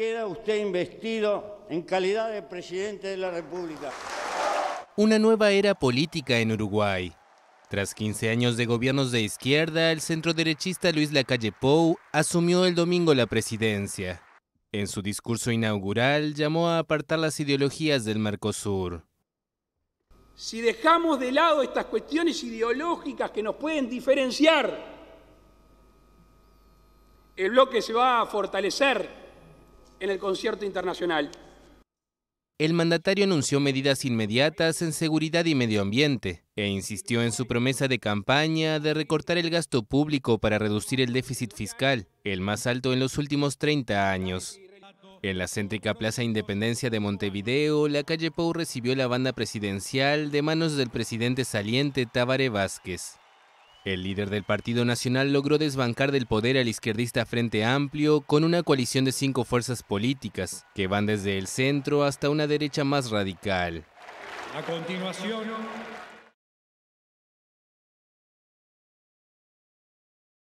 queda usted investido en calidad de presidente de la República. Una nueva era política en Uruguay. Tras 15 años de gobiernos de izquierda, el centroderechista Luis Lacalle Pou asumió el domingo la presidencia. En su discurso inaugural llamó a apartar las ideologías del Mercosur. Si dejamos de lado estas cuestiones ideológicas que nos pueden diferenciar, el bloque se va a fortalecer en el concierto internacional. El mandatario anunció medidas inmediatas en seguridad y medio ambiente e insistió en su promesa de campaña de recortar el gasto público para reducir el déficit fiscal, el más alto en los últimos 30 años. En la céntrica Plaza Independencia de Montevideo, la calle Pou recibió la banda presidencial de manos del presidente saliente Tabaré Vázquez. El líder del Partido Nacional logró desbancar del poder al izquierdista Frente Amplio con una coalición de cinco fuerzas políticas, que van desde el centro hasta una derecha más radical. A continuación,